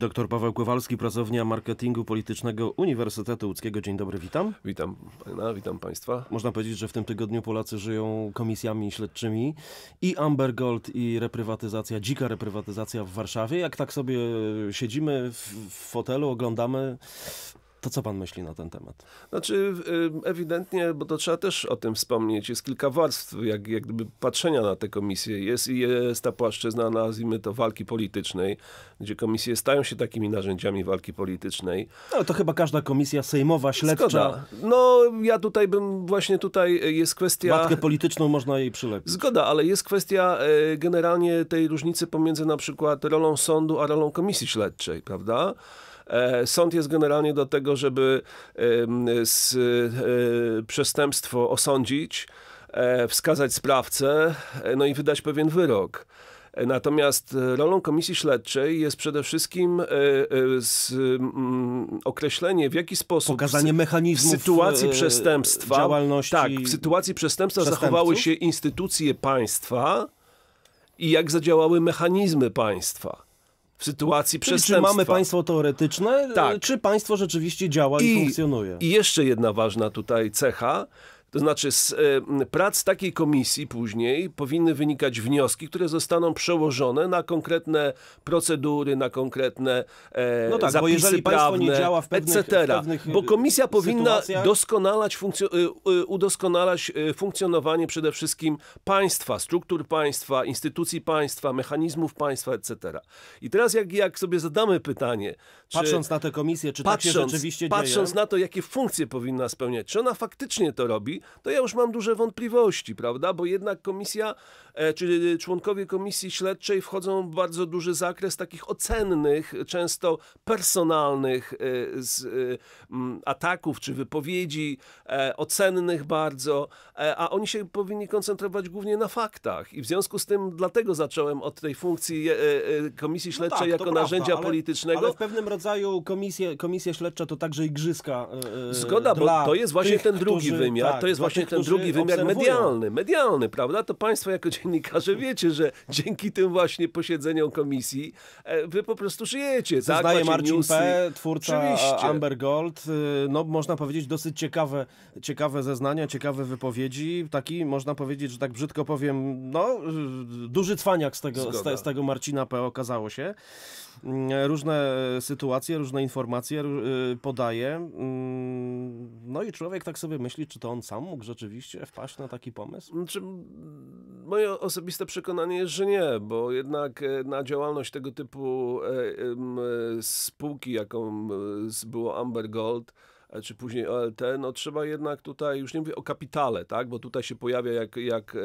Doktor Paweł Kowalski, pracownia marketingu politycznego Uniwersytetu Łódzkiego. Dzień dobry, witam. Witam pana, witam państwa. Można powiedzieć, że w tym tygodniu Polacy żyją komisjami śledczymi i Amber Gold i reprywatyzacja, dzika reprywatyzacja w Warszawie. Jak tak sobie siedzimy w fotelu, oglądamy to co pan myśli na ten temat? Znaczy y, ewidentnie, bo to trzeba też o tym wspomnieć, jest kilka warstw jak, jak gdyby patrzenia na te komisje. Jest, jest ta płaszczyzna, nazwijmy to walki politycznej, gdzie komisje stają się takimi narzędziami walki politycznej. No to chyba każda komisja sejmowa, śledcza. Zgoda. No ja tutaj bym, właśnie tutaj y, jest kwestia... Matkę polityczną można jej przylepić. Zgoda, ale jest kwestia y, generalnie tej różnicy pomiędzy na przykład rolą sądu, a rolą komisji śledczej, prawda? E, sąd jest generalnie do tego, żeby z, e, przestępstwo osądzić, e, wskazać sprawcę, no i wydać pewien wyrok. Natomiast rolą komisji śledczej jest przede wszystkim określenie, w jaki sposób. Pokazanie mechanizmów. W sytuacji przestępstwa. Działalności tak, w sytuacji przestępstwa zachowały się instytucje państwa i jak zadziałały mechanizmy państwa w sytuacji Czyli przestępstwa. Czy mamy państwo teoretyczne, tak. czy państwo rzeczywiście działa i, i funkcjonuje? I jeszcze jedna ważna tutaj cecha, to znaczy, z e, prac takiej komisji później powinny wynikać wnioski, które zostaną przełożone na konkretne procedury, na konkretne e, no tak, zapisy prawne, pewnych, etc. bo y, komisja powinna doskonalać y, y, udoskonalać funkcjonowanie przede wszystkim państwa, struktur państwa, instytucji państwa, mechanizmów państwa, etc. I teraz jak, jak sobie zadamy pytanie, czy, patrząc na tę komisję, czy patrząc, tak się rzeczywiście patrząc dzieje? Patrząc na to, jakie funkcje powinna spełniać, czy ona faktycznie to robi, to ja już mam duże wątpliwości, prawda? Bo jednak komisja, e, czy e, członkowie komisji śledczej wchodzą w bardzo duży zakres takich ocennych, często personalnych e, ataków czy wypowiedzi, ocennych bardzo, a oni się powinni koncentrować głównie na faktach. I w związku z tym dlatego zacząłem od tej funkcji komisji no śledczej no tak, jako narzędzia prawda, politycznego. Ale w pewnym rodzaju komisje, komisje śledcze to także igrzyska. Zgoda, dla bo to jest właśnie tych, ten drugi którzy, wymiar. Tak, jest właśnie ten drugi wymiar medialny, medialny, prawda? To państwo jako dziennikarze wiecie, że dzięki tym właśnie posiedzeniom komisji e, wy po prostu żyjecie. Zeznaje tak? Marcin newsy. P., twórca Oczywiście. Amber Gold. Y, no można powiedzieć dosyć ciekawe, ciekawe zeznania, ciekawe wypowiedzi. Taki można powiedzieć, że tak brzydko powiem, no duży cwaniak z tego, z, te, z tego Marcina P. okazało się. Mm, różne e, sytuacje, różne informacje y, podaje. Mm, no i człowiek tak sobie myśli, czy to on sam sam mógł rzeczywiście wpaść na taki pomysł? Znaczy, moje osobiste przekonanie jest, że nie, bo jednak e, na działalność tego typu e, e, spółki, jaką było Amber Gold, czy później OLT, no trzeba jednak tutaj, już nie mówię o kapitale, tak, bo tutaj się pojawia, jak, jak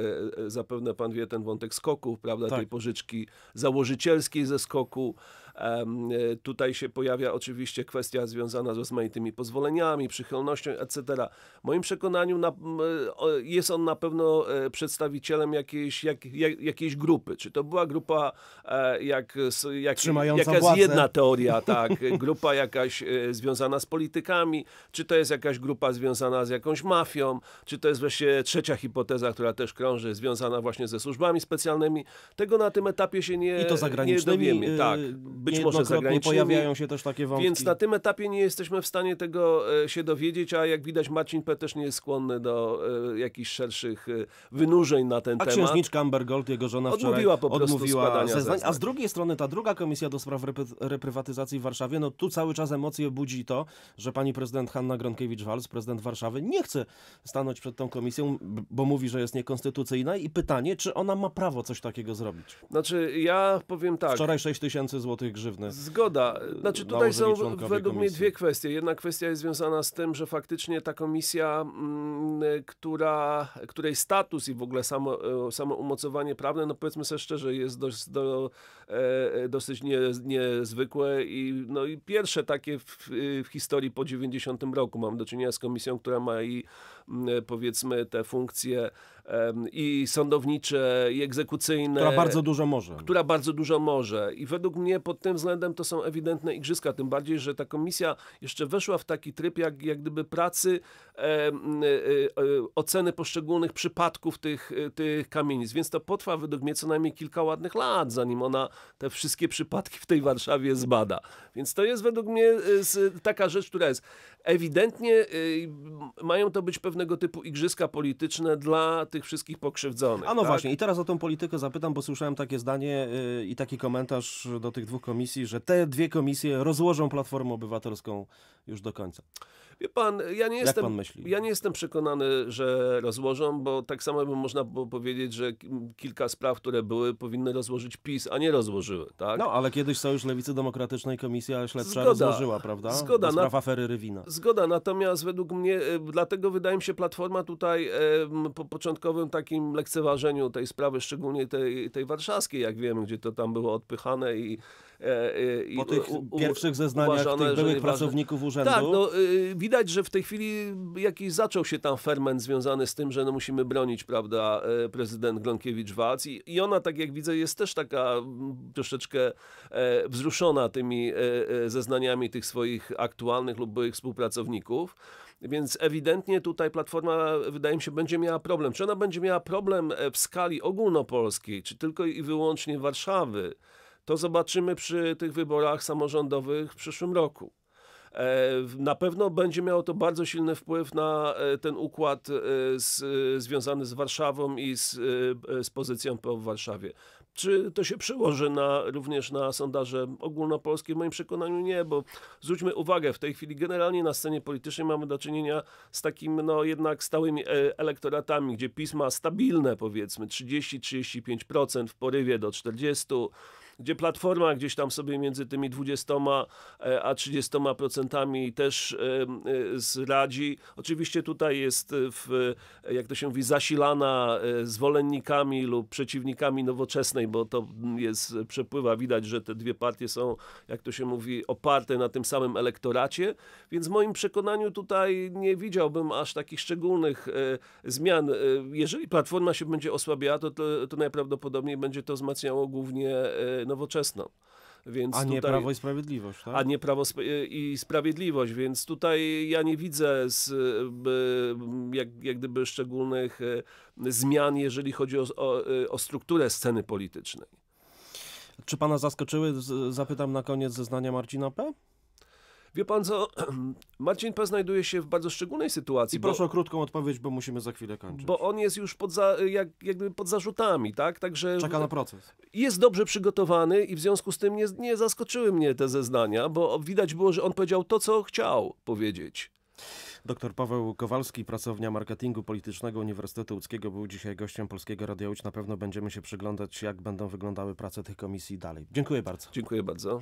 zapewne pan wie, ten wątek skoków, prawda, tak. tej pożyczki założycielskiej ze skoku, E, tutaj się pojawia oczywiście kwestia związana z rozmaitymi pozwoleniami, przychylnością, etc. W moim przekonaniu na, e, jest on na pewno e, przedstawicielem jakiejś, jak, jak, jakiejś grupy. Czy to była grupa, jak, jak, Trzymająca jaka władzę. jedna teoria, tak, grupa jakaś związana z politykami, czy to jest jakaś grupa związana z jakąś mafią, czy to jest właśnie trzecia hipoteza, która też krąży, związana właśnie ze służbami specjalnymi. Tego na tym etapie się nie, I to zagranicznymi, nie dowiemy. Tak być może zagranicznymi. pojawiają się też takie wątki. Więc na tym etapie nie jesteśmy w stanie tego e, się dowiedzieć, a jak widać Marcin P. też nie jest skłonny do e, jakichś szerszych e, wynurzeń na ten a temat. A księżniczka Amber Gold, jego żona wczoraj odmówiła po prostu odmówiła zeznań. A z drugiej strony ta druga komisja do spraw repry reprywatyzacji w Warszawie, no tu cały czas emocje budzi to, że pani prezydent Hanna Gronkiewicz-Walc, prezydent Warszawy, nie chce stanąć przed tą komisją, bo mówi, że jest niekonstytucyjna i pytanie, czy ona ma prawo coś takiego zrobić? Znaczy, ja powiem tak. Wczoraj 6 tysięcy złotych grzywny. Zgoda. Znaczy tutaj są według mnie dwie kwestie. Jedna kwestia jest związana z tym, że faktycznie ta komisja, mm, która, której status i w ogóle samo, e, samo umocowanie prawne, no powiedzmy sobie szczerze, jest dość, do, e, e, dosyć nie, niezwykłe i, no i pierwsze takie w, w historii po 90 roku mam do czynienia z komisją, która ma i mm, powiedzmy te funkcje i sądownicze, i egzekucyjne. Która bardzo dużo może. Która bardzo dużo może. I według mnie pod tym względem to są ewidentne igrzyska, tym bardziej, że ta komisja jeszcze weszła w taki tryb jak, jak gdyby pracy e, e, e, oceny poszczególnych przypadków tych, tych kamienic, więc to potrwa według mnie co najmniej kilka ładnych lat, zanim ona te wszystkie przypadki w tej Warszawie zbada. Więc to jest według mnie e, taka rzecz, która jest ewidentnie e, mają to być pewnego typu igrzyska polityczne dla tych wszystkich pokrzywdzonych. A no tak? właśnie i teraz o tą politykę zapytam, bo słyszałem takie zdanie e, i taki komentarz do tych dwóch komisji komisji, że te dwie komisje rozłożą Platformę Obywatelską już do końca. Wie pan, ja nie, jestem, ja nie jestem przekonany, że rozłożą, bo tak samo by można było powiedzieć, że kilka spraw, które były, powinny rozłożyć PiS, a nie rozłożyły, tak? No, ale kiedyś Sojusz Lewicy Demokratycznej Komisja Śledcza zgoda, rozłożyła, prawda? Zgoda. spraw na, afery Rywina. Zgoda, natomiast według mnie, e, dlatego wydaje mi się Platforma tutaj e, po początkowym takim lekceważeniu tej sprawy, szczególnie tej, tej warszawskiej, jak wiemy, gdzie to tam było odpychane i E, e, po tych u, pierwszych zeznaniach uważane, tych byłych pracowników urzędu? Tak, no, y, widać, że w tej chwili jakiś zaczął się tam ferment związany z tym, że no, musimy bronić, prawda, e, prezydent Glonkiewicz-Wac I, i ona, tak jak widzę, jest też taka troszeczkę wzruszona tymi zeznaniami tych swoich aktualnych lub byłych współpracowników. Więc ewidentnie tutaj Platforma, wydaje mi się, będzie miała problem. Czy ona będzie miała problem w skali ogólnopolskiej, czy tylko i wyłącznie Warszawy? to zobaczymy przy tych wyborach samorządowych w przyszłym roku. E, na pewno będzie miało to bardzo silny wpływ na e, ten układ e, z, związany z Warszawą i z, z pozycją PO w Warszawie. Czy to się przełoży na, również na sondaże ogólnopolskie? W moim przekonaniu nie, bo zwróćmy uwagę, w tej chwili generalnie na scenie politycznej mamy do czynienia z takim no, jednak stałymi elektoratami, gdzie pisma stabilne powiedzmy 30-35% w porywie do 40%, gdzie Platforma gdzieś tam sobie między tymi 20 e, a 30% procentami też e, e, zradzi. Oczywiście tutaj jest, w, jak to się mówi, zasilana zwolennikami lub przeciwnikami nowoczesnej, bo to jest, przepływa, widać, że te dwie partie są, jak to się mówi, oparte na tym samym elektoracie, więc w moim przekonaniu tutaj nie widziałbym aż takich szczególnych zmian. Jeżeli Platforma się będzie osłabiała, to, to, to najprawdopodobniej będzie to wzmacniało głównie nowoczesną. Więc a nie tutaj, Prawo i Sprawiedliwość, tak? A nie Prawo i y, Sprawiedliwość, więc tutaj ja nie widzę z, jak, jak gdyby szczególnych y, zmian, jeżeli chodzi o, o, y, o strukturę sceny politycznej. Czy pana zaskoczyły, zapytam na koniec, zeznania Marcina P.? Wie pan co, Marcin P. znajduje się w bardzo szczególnej sytuacji. I proszę bo, o krótką odpowiedź, bo musimy za chwilę kończyć. Bo on jest już pod, za, jak, jakby pod zarzutami, tak? Także Czeka na proces. Jest dobrze przygotowany i w związku z tym nie, nie zaskoczyły mnie te zeznania, bo widać było, że on powiedział to, co chciał powiedzieć. Doktor Paweł Kowalski, pracownia marketingu politycznego Uniwersytetu Łódzkiego, był dzisiaj gościem Polskiego Radia Łódź. Na pewno będziemy się przyglądać, jak będą wyglądały prace tych komisji dalej. Dziękuję bardzo. Dziękuję bardzo.